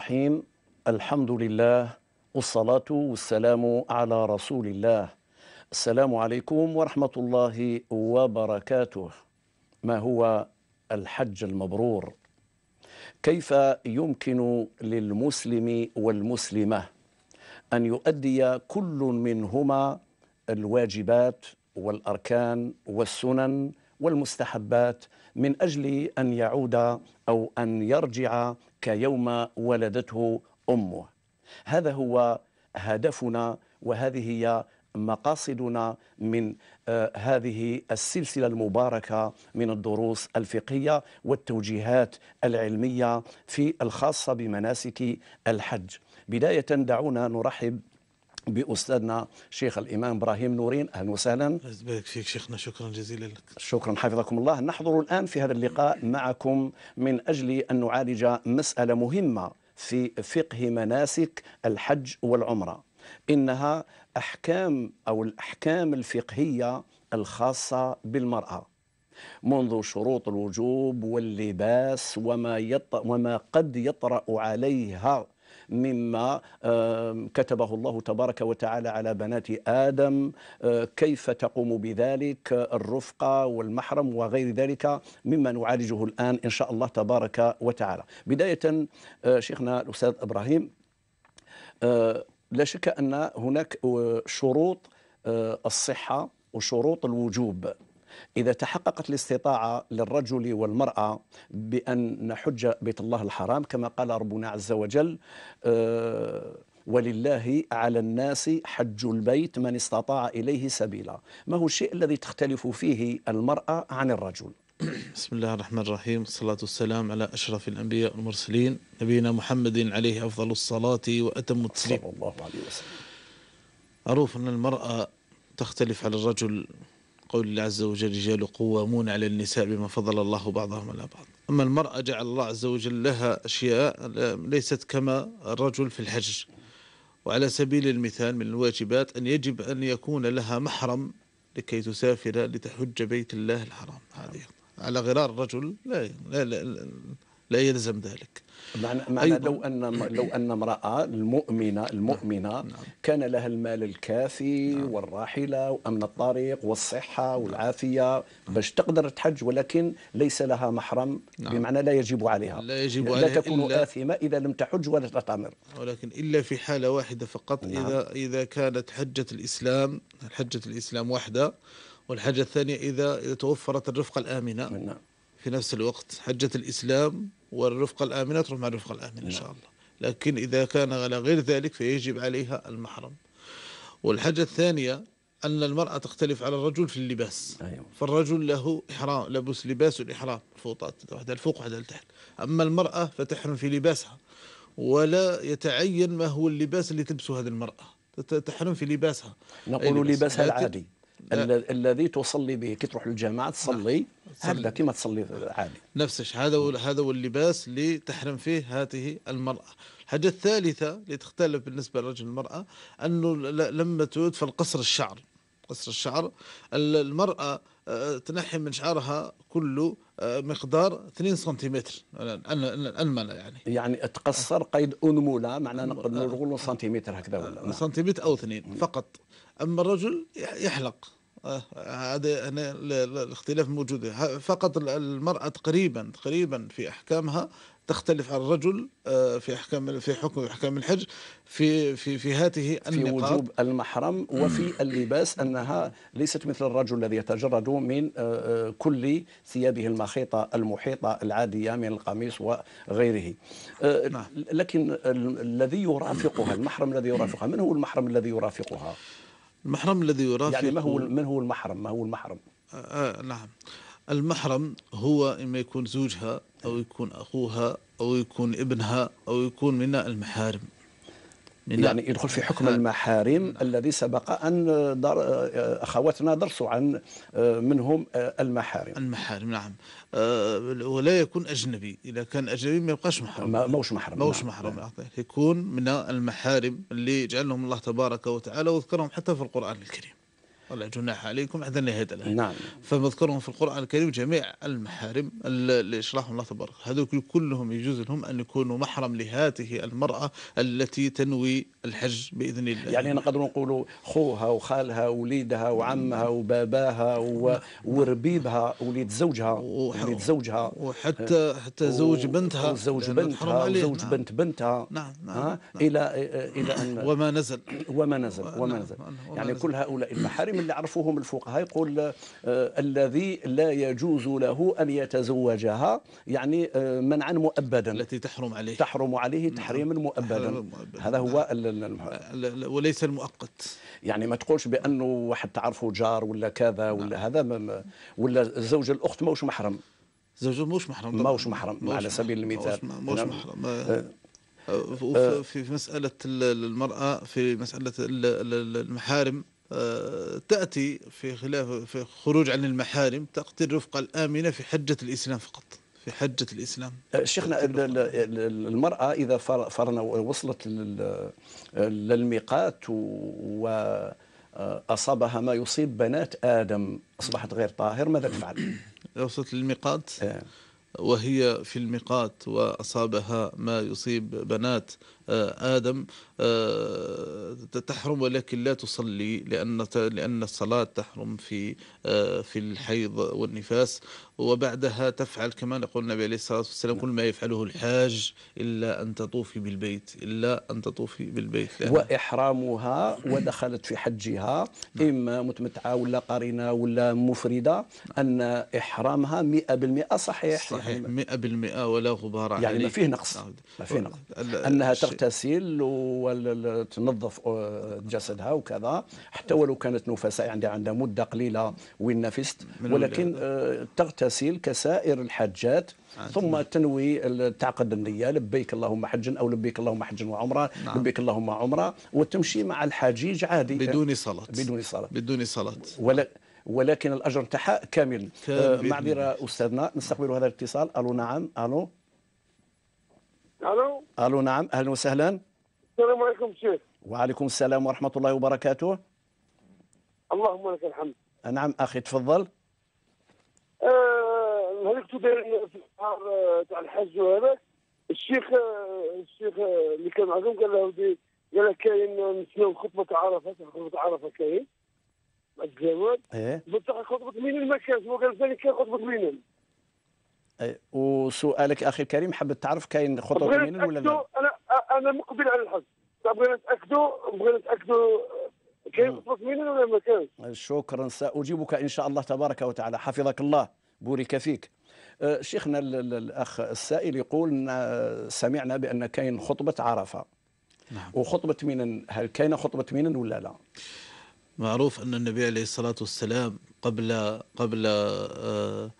الرحيم الحمد لله والصلاة والسلام على رسول الله السلام عليكم ورحمة الله وبركاته ما هو الحج المبرور كيف يمكن للمسلم والمسلمة أن يؤدي كل منهما الواجبات والأركان والسنن والمستحبات من أجل أن يعود أو أن يرجع كيوم ولدته امه هذا هو هدفنا وهذه هي مقاصدنا من آه، هذه السلسله المباركه من الدروس الفقهيه والتوجيهات العلميه في الخاصه بمناسك الحج بدايه دعونا نرحب باستاذنا شيخ الامام ابراهيم نورين اهلا وسهلا بارك فيك شيخنا شكرا جزيلا لك شكرا حفظكم الله نحضر الان في هذا اللقاء معكم من اجل ان نعالج مساله مهمه في فقه مناسك الحج والعمره انها احكام او الاحكام الفقهيه الخاصه بالمراه منذ شروط الوجوب واللباس وما يط... وما قد يطرأ عليها مما كتبه الله تبارك وتعالى على بنات آدم آه، كيف تقوم بذلك الرفقة والمحرم وغير ذلك مما نعالجه الآن إن شاء الله تبارك وتعالى بداية آه، شيخنا الأستاذ إبراهيم آه، لا شك أن هناك شروط الصحة وشروط الوجوب إذا تحققت الاستطاعة للرجل والمرأة بأن نحج بيت الله الحرام كما قال ربنا عز وجل آه، ولله على الناس حج البيت من استطاع إليه سبيلا ما هو الشيء الذي تختلف فيه المرأة عن الرجل بسم الله الرحمن الرحيم والصلاة والسلام على أشرف الأنبياء والمرسلين نبينا محمد عليه أفضل الصلاة وأتم التسليم صلى الله عليه وسلم معروف أن المرأة تختلف على الرجل قول الله عز وجل رجال قوامون على النساء بما فضل الله بعضهم على بعض أما المرأة جعل الله عز وجل لها أشياء ليست كما الرجل في الحج وعلى سبيل المثال من الواجبات أن يجب أن يكون لها محرم لكي تسافر لتحج بيت الله الحرام هذه على غرار الرجل لا, لا, لا, لا لا يلزم ذلك معنى, معنى لو ان لو ان امراه المؤمنه نعم. المؤمنه نعم. كان لها المال الكافي نعم. والراحله وامن الطريق والصحه نعم. والعافيه باش تقدر تحج ولكن ليس لها محرم نعم. بمعنى لا يجب عليها لا يجب عليها لا تكون إلا آثمة إذا لم تحج ولا تعتمر ولكن إلا في حالة واحدة فقط نعم. إذا إذا كانت حجة الإسلام حجة الإسلام واحدة والحجة الثانية إذا توفرت الرفقة الآمنة نعم. في نفس الوقت حجة الإسلام والرفقة الآمنة تروح مع الرفقة الآمنة إن شاء نعم. الله لكن إذا كان على غير ذلك فيجب عليها المحرم والحاجة الثانية أن المرأة تختلف على الرجل في اللباس أيوة. فالرجل له إحرام لبس لباس الإحرام الفوطات واحدة الفوق واحدة لتحت أما المرأة فتحرم في لباسها ولا يتعين ما هو اللباس اللي تلبسه هذه المرأة تحرم في لباسها نقول لباسها العادي الذي تصلي به كي تروح للجماعة تصلي نعم. هذا كما تصلي عادي نفس الشيء هذا هذا هو اللباس اللي تحرم فيه هذه المرأة الحاجة الثالثة اللي تختلف بالنسبة للرجل والمرأة أنه لما تدفن قصر الشعر قصر الشعر المرأة آه، تنحي من شعرها كله آه، مقدار 2 سنتيمتر الملا يعني يعني تقصر قيد انمله معناه نقدر نقول سنتيمتر هكذا ولا سنتيمتر او اثنين فقط اما الرجل يحلق هذا الاختلاف موجود فقط المرأة تقريبا تقريبا في أحكامها تختلف عن الرجل آه، في احكام في حكم احكام الحج في في في هذه النقاط في وجوب المحرم وفي اللباس انها ليست مثل الرجل الذي يتجرد من آه، آه، كل ثيابه المخيطه المحيطه العاديه من القميص وغيره نعم. لكن الذي يرافقها المحرم الذي يرافقها من هو المحرم الذي يرافقها المحرم الذي يرافق يعني ما هو من هو المحرم ما هو المحرم آه آه نعم المحرم هو إما يكون زوجها أو يكون أخوها أو يكون ابنها أو يكون من المحارم يعني يدخل في حكم المحارم الذي سبق أن در أخواتنا درسوا عن آه، منهم آه، المحارم المحارم نعم آه، ولا يكون أجنبي إذا كان أجنبي ما يبقاش محرم موش محرم موش نعم. محرم نعم. يكون من المحارم اللي جعلهم الله تبارك وتعالى وذكرهم حتى في القرآن الكريم ولا جناح عليكم حتى نهايه الايه نعم فمذكرهم في القران الكريم جميع المحارم اللي شرحهم الله تبارك هذول كلهم يجوز لهم ان يكونوا محرم لهذه المراه التي تنوي الحج باذن الله يعني نقدر نقولوا خوها وخالها ووليدها وعمها وباباها وربيبها وليد زوجها وليد زوجها وحتى أه، حتى زوج بنتها وزوج بنتها وزوج نعم. بنت بنتها نعم نعم, نعم. الى الى ان وما نزل وما نزل وما نعم، نزل يعني كل هؤلاء المحارم اللي عرفوهم الفقهاء يقول أه، الذي لا يجوز له ان يتزوجها يعني أه، منعا مؤبدا التي تحرم عليه تحرم عليه تحريما مؤبدا هذا هو آه، وليس المؤقت يعني ما تقولش بانه واحد تعرفه جار ولا كذا ولا نعم. هذا ما ولا زوج الاخت ماهوش محرم الزوج ماهوش محرم ماهوش محرم موش على سبيل المثال ماهوش نعم. محرم آه،, آه. آه. في مساله المراه في مساله المحارم تأتي في خلاف في خروج عن المحارم تقتل الرفقة الآمنة في حجة الإسلام فقط في حجة الإسلام أه، شيخنا المرأة إذا فرنا وصلت للميقات وأصابها ما يصيب بنات آدم أصبحت غير طاهر ماذا تفعل؟ إذا وصلت للميقات إيه. وهي في الميقات وأصابها ما يصيب بنات آه، آدم آه، تحرم ولكن لا تصلي لأن لأن الصلاة تحرم في آه، في الحيض والنفاس وبعدها تفعل كما يقول النبي عليه الصلاة والسلام كل نعم. ما يفعله الحاج إلا أن تطوفي بالبيت إلا أن تطوفي بالبيت وإحرامها ودخلت في حجها نعم. إما متمتعة ولا قرينة ولا مفردة نعم. أن إحرامها 100% صحيح صحيح 100% ولا غبار عليه يعني ما فيه نقص ما فيه نقص أنها تغتسل وتنظف آه، جسدها وكذا حتى ولو كانت نفساء عندها يعني عندها مده قليله وين نفست ولكن آه، تغتسل كسائر الحاجات ثم تنوي تعقد النية لبيك اللهم حجا أو لبيك اللهم حجا وعمرة نعم. لبيك اللهم عمرة وتمشي مع الحجيج عادي بدون صلاة بدون صلاة بدون صلاة ولا ولكن الأجر تاعها كامل آه، معذرة أستاذنا نستقبل هذا الاتصال ألو نعم ألو الو الو نعم اهلا وسهلا السلام عليكم شيخ وعليكم السلام ورحمه الله وبركاته اللهم لك الحمد نعم اخي تفضل آه هل في الحار آه، تاع الحج وهذا الشيخ آه، الشيخ آه، اللي كان معكم قال له دي قال لك كاين نسيو خطبه عرفه خطبه عرفه كاين الجواد ايه خطبه مين المكان هو قال ثاني كان خطبه مين وسؤالك اخي الكريم حبيت تعرف كاين خطوط يمين ولا لا؟ انا انا مقبل على الحج طيب، بغينا نتاكدوا بغينا نتاكدوا كاين خطوط يمين ولا ما كاينش؟ شكرا ساجيبك ان شاء الله تبارك وتعالى حفظك الله بورك فيك أه، شيخنا الاخ السائل يقول أه، سمعنا بان كاين خطبه عرفه نعم. وخطبه منن هل كاين خطبه منن ولا لا؟ معروف ان النبي عليه الصلاه والسلام قبل قبل آه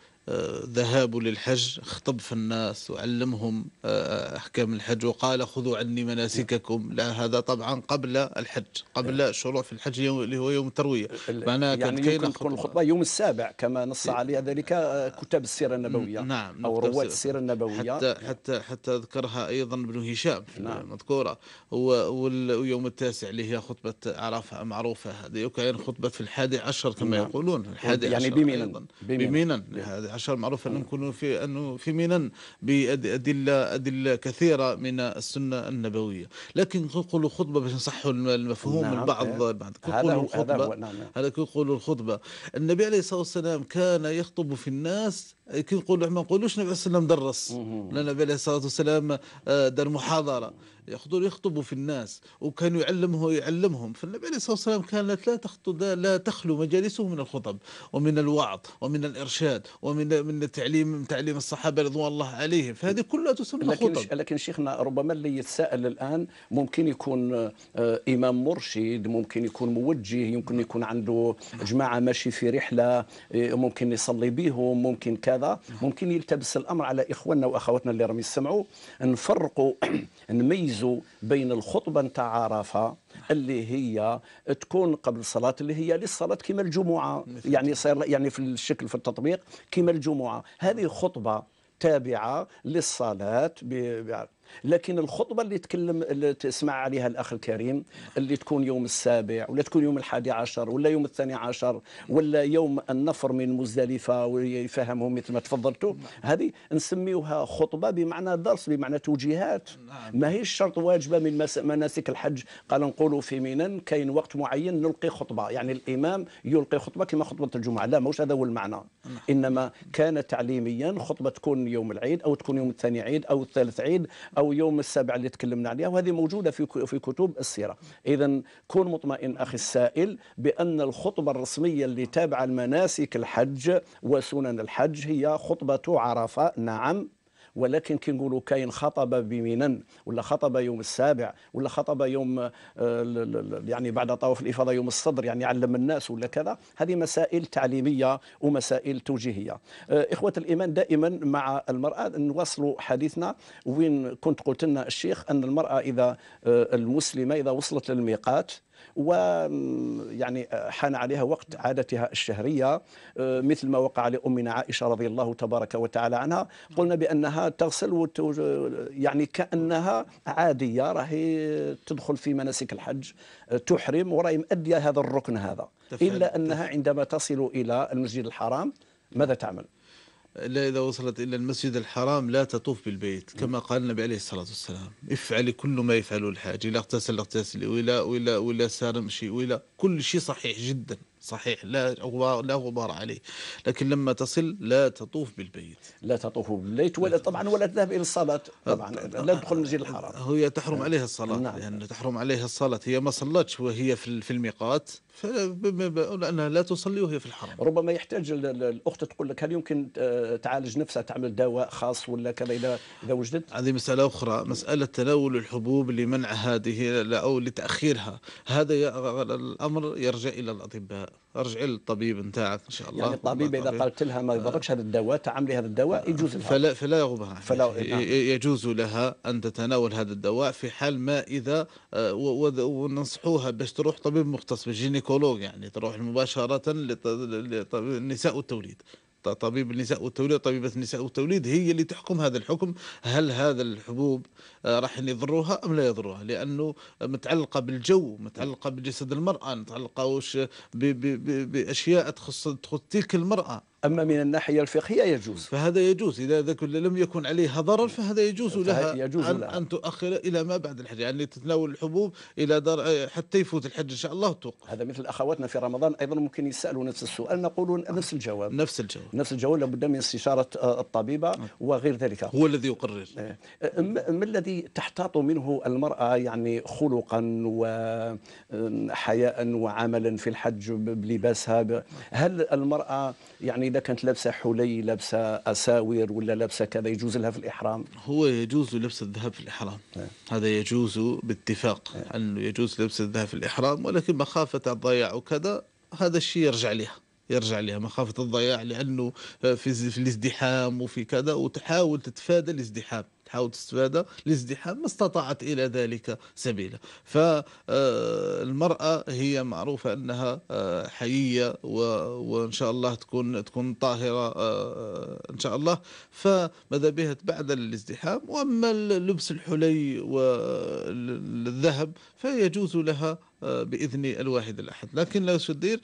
ذهاب للحج خطب في الناس وعلمهم آه، آه، أحكام الحج وقال خذوا عني مناسككم لا هذا طبعا قبل الحج قبل الشروع نعم. في الحج اللي هو يوم التروية معناها يعني كانت يمكن تكون الخطبة يوم السابع كما نص إيه. عليها ذلك آه، كتاب السيرة النبوية نعم, نعم، أو رواة السيرة النبوية حتى نعم. حتى حتى ذكرها أيضا ابن هشام نعم. مذكورة ويوم التاسع اللي هي خطبة عرفة معروفة هذه وكاين خطبة في الحادي عشر كما يقولون الحادي يعني عشر بمينا بمينا الحادي عشر معروف معروف ان نكون في انه في منن بادله ادله كثيره من السنه النبويه لكن نقولوا خطبه باش نصحوا المفهوم نعم البعض بعد هذا خطبه هذا نعم. كيقولوا الخطبه النبي عليه الصلاه والسلام كان يخطب في الناس كي نقول ما نقولوش النبي صلى الله عليه وسلم درس لان النبي عليه الصلاه والسلام آه، دار محاضره يخطبوا يخطبوا في الناس وكانوا يعلمه يعلمهم فالنبي عليه الصلاه والسلام كانت لا تخطو لا تخلو مجالسه من الخطب ومن الوعظ ومن الارشاد ومن من التعليم تعليم الصحابه رضوان الله عليهم فهذه كلها تسمى لكن خطب لكن شيخنا ربما اللي يتساءل الان ممكن يكون آه، امام مرشد ممكن يكون موجه يمكن يكون عنده جماعه ماشي في رحله آه، ممكن يصلي بهم ممكن كان كذا ممكن يلتبس الامر على اخواننا واخواتنا اللي راهم يسمعوا نفرقوا نميزوا بين الخطبه نتاع عرفه اللي هي تكون قبل الصلاه اللي هي للصلاه كما الجمعه يعني صار يعني في الشكل في التطبيق كما الجمعه هذه خطبه تابعه للصلاه لكن الخطبه اللي تكلم اللي تسمع عليها الاخ الكريم اللي تكون يوم السابع ولا تكون يوم الحادي عشر ولا يوم الثاني عشر ولا يوم النفر من مزدلفه ويفهمهم مثل ما تفضلتوا هذه نسميوها خطبه بمعنى درس بمعنى توجيهات نعم. ما هيش شرط واجبه من مناسك الحج قال نقولوا في منن كاين وقت معين نلقي خطبه يعني الامام يلقي خطبه كما خطبه الجمعه لا ماهوش هذا هو المعنى نعم. انما كان تعليميا خطبه تكون يوم العيد او تكون يوم الثاني عيد او الثالث عيد او او يوم السابع اللي تكلمنا عليها وهذه موجوده في في كتب السيره اذا كن مطمئن اخي السائل بان الخطبه الرسميه اللي تابعه المناسك الحج وسنن الحج هي خطبه عرفه نعم ولكن كي نقولوا كاين خطب بمنن ولا خطب يوم السابع ولا خطب يوم آه، يعني بعد طواف الافاضه يوم الصدر يعني علم الناس ولا كذا هذه مسائل تعليميه ومسائل توجيهيه آه، اخوه الايمان دائما مع المراه نواصلوا حديثنا وين كنت قلت لنا الشيخ ان المراه اذا آه، المسلمه اذا وصلت للميقات ويعني آه، حان عليها وقت عادتها الشهرية آه، مثل ما وقع لأمنا عائشة رضي الله تبارك وتعالى عنها قلنا بأنها تغسل آه، يعني كأنها عادية راهي تدخل في مناسك الحج تحرم وراهي مأدية هذا الركن هذا إلا أنها عندما تصل إلى المسجد الحرام ماذا تعمل؟ لا إذا وصلت إلى المسجد الحرام لا تطوف بالبيت كما قال النبي عليه الصلاة والسلام افعلي كل ما يفعله الحاج إلا اغتسل اغتسل ولا ولا ولا سار امشي ولا كل شيء صحيح جدا صحيح لا غبار لا غبار عليه لكن لما تصل لا تطوف بالبيت لا تطوف بالبيت ولا طبعا ولا تذهب الى الصلاه طبعا أه، لا تدخل المسجد الحرام هي تحرم نعم. عليها الصلاه نعم. لان يعني تحرم عليها الصلاه هي ما صلتش وهي في الميقات لانها لا تصلي وهي في الحرم ربما يحتاج الاخت تقول لك هل يمكن آه، تعالج نفسها تعمل دواء خاص ولا كذا اذا اذا وجدت هذه مساله اخرى مساله تناول الحبوب لمنع هذه او لتاخيرها هذا الامر يرجع الى الاطباء ارجعي للطبيب نتاعك ان شاء الله يعني الطبيب اذا قالت لها ما يضركش هذا الدواء تعملي هذا الدواء آه، يجوز لها فلا فلا يغبها فلا نعم. يجوز لها ان تتناول هذا الدواء في حال ما اذا آه، وننصحوها باش تروح طبيب مختص بالجينيكولوج يعني تروح مباشره لطبيب النساء والتوليد طبيب النساء والتوليد طبيبة النساء والتوليد هي اللي تحكم هذا الحكم هل هذا الحبوب آه، راح يضروها أم لا يضروها لأنه متعلقة بالجو متعلقة بجسد المرأة متعلقة بأشياء تخص تلك المرأة أما من الناحية الفقهية يجوز فهذا يجوز إذا ذكر لم يكن عليها ضرر فهذا يجوز لها يجوز أن, لها. أن تؤخر إلى ما بعد الحج يعني تتناول الحبوب إلى دار حتى يفوت الحج إن شاء الله توقف هذا مثل أخواتنا في رمضان أيضا ممكن يسألوا نفس السؤال نقول نفس الجواب نفس الجواب نفس الجواب لابد من استشارة آه، الطبيبة نعم. وغير ذلك هو الذي يقرر آه، ما الذي تحتاط منه المرأة يعني خلقا وحياء آه، وعملا في الحج بلباسها هل المرأة يعني اذا كانت لابسه حلي لابسه اساور ولا لابسه كذا يجوز لها في الاحرام هو يجوز لبس الذهب في الاحرام أه. هذا يجوز باتفاق أه. نعم. انه يجوز لبس الذهب في الاحرام ولكن مخافه الضياع وكذا هذا الشيء يرجع لها يرجع لها مخافة الضياع لأنه آه، في, في الازدحام وفي كذا وتحاول تتفادى الازدحام تحاول تتفادى الازدحام ما استطاعت إلى ذلك سبيلا فالمرأة آه، هي معروفة أنها آه، حيية وإن شاء الله تكون تكون طاهرة إن شاء الله فماذا بها بعد الازدحام وأما لبس الحلي والذهب فيجوز لها باذن الواحد الاحد لكن لو تدير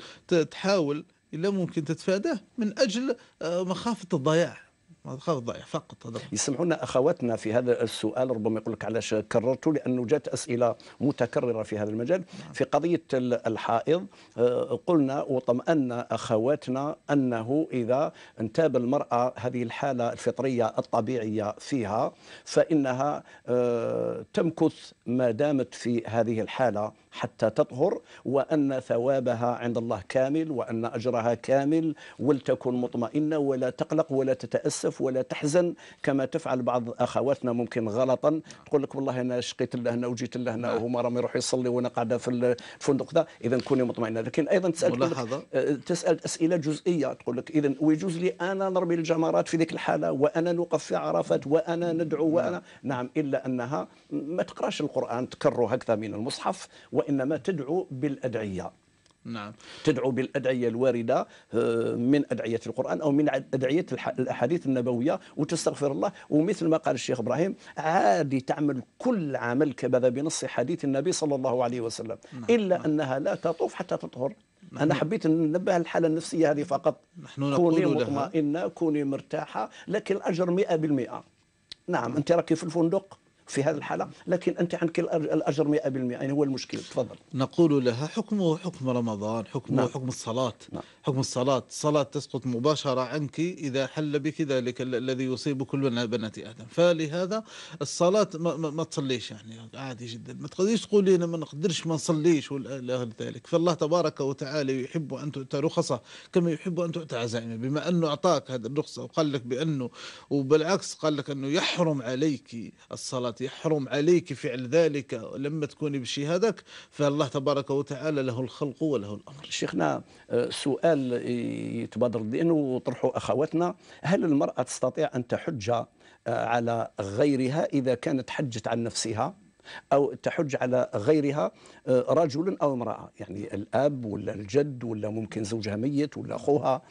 تحاول لا ممكن تتفاداه من أجل آه، مخافة الضياع مخافة الضياع فقط هذا يسمحونا أخواتنا في هذا السؤال ربما يقول لك علاش كررته لأنه جات أسئلة متكررة في هذا المجال نعم. في قضية الحائض آه، قلنا وطمأن أخواتنا أنه إذا انتاب المرأة هذه الحالة الفطرية الطبيعية فيها فإنها آه، تمكث ما دامت في هذه الحالة حتى تطهر وأن ثوابها عند الله كامل وأن أجرها كامل ولتكن مطمئنة ولا تقلق ولا تتأسف ولا تحزن كما تفعل بعض أخواتنا ممكن غلطا تقول لك والله أنا شقيت لهنا وجيت لهنا وهما راهم يروحوا يصلي وأنا قاعدة في الفندق ذا إذا كوني مطمئنة لكن أيضا تسأل آه، تسأل أسئلة جزئية تقول لك إذا ويجوز لي أنا نرمي الجمرات في ذيك الحالة وأنا نوقف في عرفات وأنا ندعو وأنا نعم, نعم، إلا أنها ما تقراش القرآن تكره هكذا من المصحف وإنما تدعو بالأدعية نعم تدعو بالادعيه الوارده آه، من ادعيه القران او من ادعيه الاحاديث النبويه وتستغفر الله ومثل ما قال الشيخ ابراهيم عادي تعمل كل عمل كبذا بنص حديث النبي صلى الله عليه وسلم نعم. الا نعم. انها لا تطوف حتى تطهر نحن نعم. انا حبيت ننبه الحاله النفسيه هذه فقط نحن نقول كوني مطمئنه كوني مرتاحه لكن الاجر 100% نعم انت راكي في الفندق في هذه الحالة لكن أنت عندك الأجر 100% يعني هو المشكل تفضل نقول لها حكمه حكم رمضان حكمه نعم. حكم الصلاة نعم. حكم الصلاة الصلاة تسقط مباشرة عنك إذا حل بك ذلك الذي يصيب كل من بنات آدم فلهذا الصلاة ما, ما تصليش يعني عادي جدا ما تقدريش تقولي أنا ما نقدرش ما نصليش ولا ذلك فالله تبارك وتعالى يحب أن تؤتى رخصة كما يحب أن تؤتى عزائمه بما أنه أعطاك هذه الرخصة وقال لك بأنه وبالعكس قال لك أنه يحرم عليك الصلاة يحرم عليك فعل ذلك لما تكوني بشهادك هذاك فالله تبارك وتعالى له الخلق وله الأمر شيخنا آه، سؤال يتبادر لأنه وطرحوا أخواتنا هل المرأة تستطيع أن تحج آه، على غيرها إذا كانت حجت عن نفسها أو تحج على غيرها آه، رجل أو امرأة يعني الأب ولا الجد ولا ممكن زوجها ميت ولا أخوها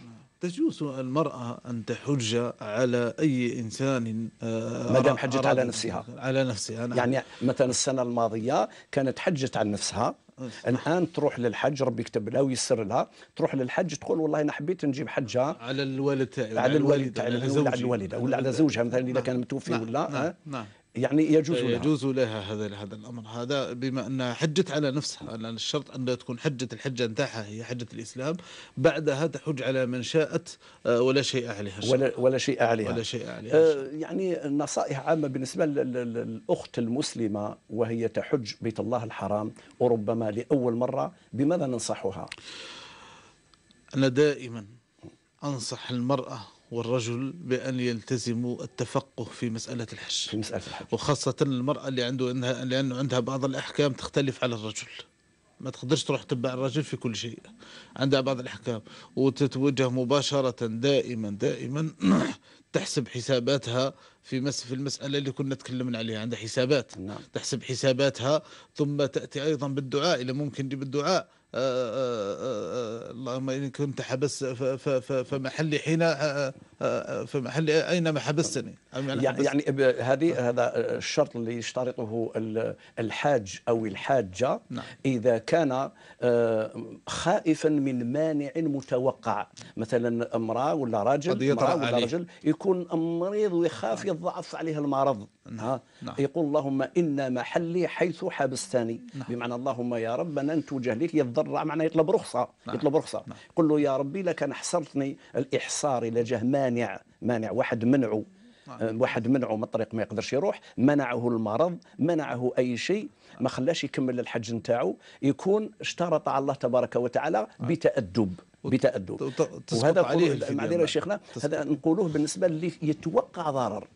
تجوز المرأة أن تحج على أي إنسان آه، ما دام حجت على نفسها على نفسها نعم. يعني مثلا السنة الماضية كانت حجت عن نفسها صح. الان تروح للحج ربي يكتب لها ويسر لها تروح للحج تقول والله انا حبيت نجيب حجه على الوالد تاعي على الوالد على الوالده ولا على زوجها مثلا اذا كان متوفي نعم. ولا نعم. نعم. يعني يجوز لها يجوز لها هذا هذا الامر هذا بما انها حجت على نفسها لان الشرط ان تكون حجه الحجه نتاعها هي حجه الاسلام بعدها تحج على من شاءت آه، ولا شيء عليها ولا ولا شيء عليها ولا شيء عليها آه يعني النصائح عامه بالنسبه للاخت المسلمه وهي تحج بيت الله الحرام وربما لاول مره بماذا ننصحها؟ انا دائما انصح المراه والرجل بأن يلتزموا التفقه في مسألة الحج في مسألة الحج وخاصة المرأة اللي عنده إنها لأنه عندها بعض الأحكام تختلف على الرجل ما تقدرش تروح تتبع الرجل في كل شيء عندها بعض الأحكام وتتوجه مباشرة دائما دائما تحسب حساباتها في مس في المسألة اللي كنا تكلمنا عليها عندها حسابات نعم. تحسب حساباتها ثم تأتي أيضا بالدعاء إذا ممكن بالدعاء آه، آه، آه، اللهم إن كنت حبست فمحلي حين فمحلي أينما حبستني يعني, يعني, يعني هذه هذا الشرط اللي يشترطه الحاج أو الحاجة نعم. إذا كان خائفا من مانع متوقع مثلا امرأة ولا راجل امرأة ولا رجل يكون مريض ويخاف نعم. يضعف عليه المرض نعم. نعم. يقول اللهم إن محلي حيث حبستني نعم. بمعنى اللهم يا رب أنا نتوجه لك يتضرع معناه يطلب رخصة نعم. يطلب رخصة نعم. قل له يا ربي لك أن الإحصار الإحصار جه مانع مانع واحد منعه نعم. آه، واحد منعه من الطريق ما يقدرش يروح منعه المرض منعه أي شيء نعم. ما خلاش يكمل الحج نتاعو يكون اشترط على الله تبارك وتعالى نعم. بتأدب بتأدب وهذا عليه معذرة شيخنا هذا نقولوه بالنسبة اللي يتوقع ضرر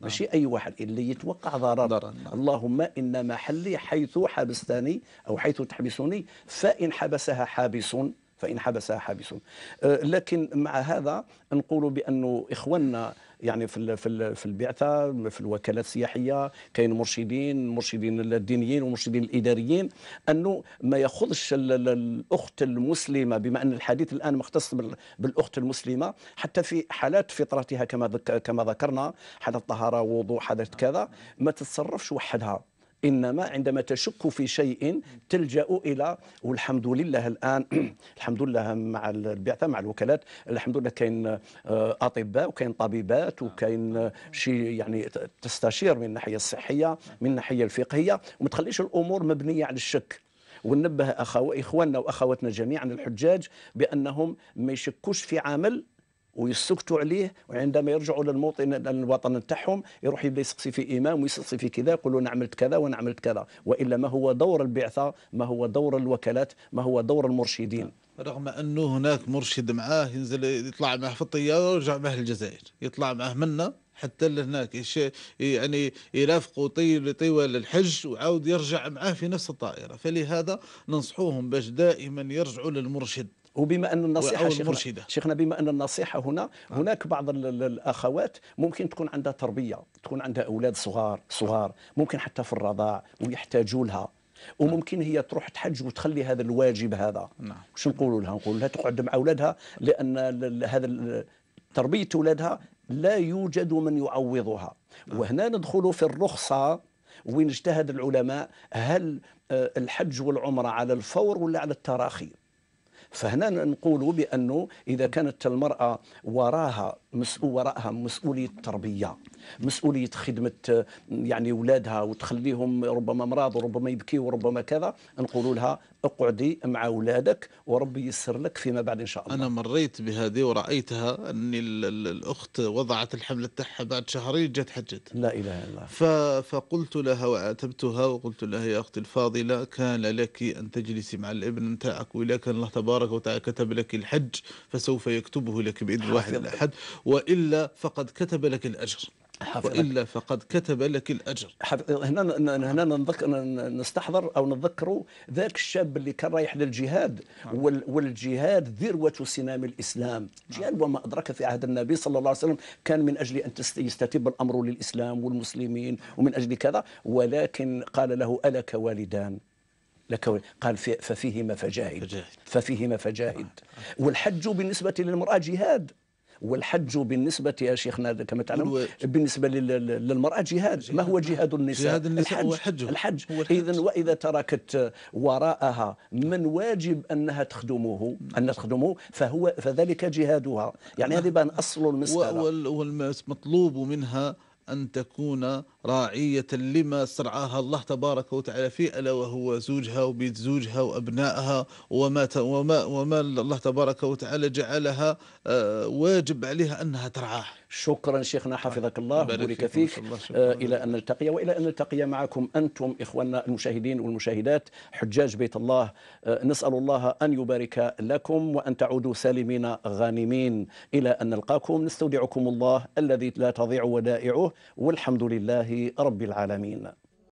ماشي اي واحد اللي يتوقع ضرر نعم. اللهم ان محلي حيث حبستني او حيث تحبسني فان حبسها حابس فان حبسها حابس أه، لكن مع هذا نقول بانه اخواننا يعني في في في البعثه في الوكالات السياحيه كاين مرشدين مرشدين الدينيين ومرشدين الاداريين انه ما ياخذش الاخت المسلمه بما ان الحديث الان مختص بالاخت المسلمه حتى في حالات فطرتها كما كما ذكرنا حدث طهاره ووضوء حدث كذا ما تتصرفش وحدها انما عندما تشك في شيء تلجا الى والحمد لله الان الحمد لله مع البعثه مع الوكالات الحمد لله كاين آه، اطباء وكاين طبيبات وكاين آه، شي يعني تستشير من الناحيه الصحيه من الناحيه الفقهيه وما تخليش الامور مبنيه على الشك وننبه اخو اخواننا واخواتنا جميعا الحجاج بانهم ما يشكوش في عمل ويسكتوا عليه وعندما يرجعوا للموطن الوطن نتاعهم يروح يبدا يسقسي في امام ويسقسي في كذا يقول انا عملت كذا وانا عملت كذا والا ما هو دور البعثه ما هو دور الوكالات ما هو دور المرشدين رغم انه هناك مرشد معاه ينزل يطلع معه في الطياره ويرجع معه للجزائر يطلع معه منا حتى لهناك يعني يرافقوا طيب طوال الحج وعاود يرجع معاه في نفس الطائره فلهذا ننصحوهم باش دائما يرجعوا للمرشد وبما أن النصيحة شيخنا, شيخنا بما أن النصيحة هنا هناك بعض الأخوات ممكن تكون عندها تربية تكون عندها أولاد صغار صغار ممكن حتى في الرضاع ويحتاجوا لها وممكن هي تروح تحج وتخلي هذا الواجب هذا نعم شو نقولوا لها نقولوا لها تقعد مع اولادها لان هذا تربيه اولادها لا يوجد من يعوضها نعم. وهنا ندخل في الرخصه وين اجتهد العلماء هل آه، الحج والعمره على الفور ولا على التراخي فهنا نقول بأنه إذا كانت المرأة وراها مسؤول وراءها مسؤولية تربية مسؤولية خدمة يعني اولادها وتخليهم ربما مرض وربما يبكي وربما كذا نقول لها اقعدي مع اولادك وربي ييسر لك فيما بعد ان شاء الله انا مريت بهذه ورايتها ان الاخت وضعت الحمل تاعها بعد شهرين جت حجت لا اله الا الله فقلت لها وعاتبتها وقلت لها يا اختي الفاضله كان لك ان تجلسي مع الابن تاعك ولكن الله تبارك وتعالى كتب لك الحج فسوف يكتبه لك باذن واحد الاحد والا فقد كتب لك الاجر والا فقد كتب لك الاجر هنا هنا نذكر نستحضر او نتذكر ذاك الشاب اللي كان رايح للجهاد نعم. والجهاد ذروه سنام الاسلام نعم. جهاد وما ادرك في عهد النبي صلى الله عليه وسلم كان من اجل ان يستتب الامر للاسلام والمسلمين ومن اجل كذا ولكن قال له الك والدان لك قال ففيهما فجاهد ففيهما فجاهد نعم. والحج بالنسبه للمراه جهاد والحج بالنسبة يا شيخنا كما تعلم بالنسبة للمرأة جهاد ما هو جهاد النساء جهاد النساء الحج هو حجه الحج إذا وإذا تركت وراءها من واجب أنها تخدمه أن تخدمه فهو فذلك جهادها يعني نعم. هذا بان أصل المسألة والمطلوب منها أن تكون راعية لما استرعاها الله تبارك وتعالى في ألا وهو زوجها وبيت زوجها وأبنائها وما, وما, وما الله تبارك وتعالى جعلها آه، واجب عليها أنها ترعاه شكرا شيخنا حفظك الله وبارك فيك الله آه، إلى أن نلتقي وإلى أن نلتقي معكم أنتم إخواننا المشاهدين والمشاهدات حجاج بيت الله آه، نسأل الله أن يبارك لكم وأن تعودوا سالمين غانمين إلى أن نلقاكم نستودعكم الله الذي لا تضيع ودائعه والحمد لله رب العالمين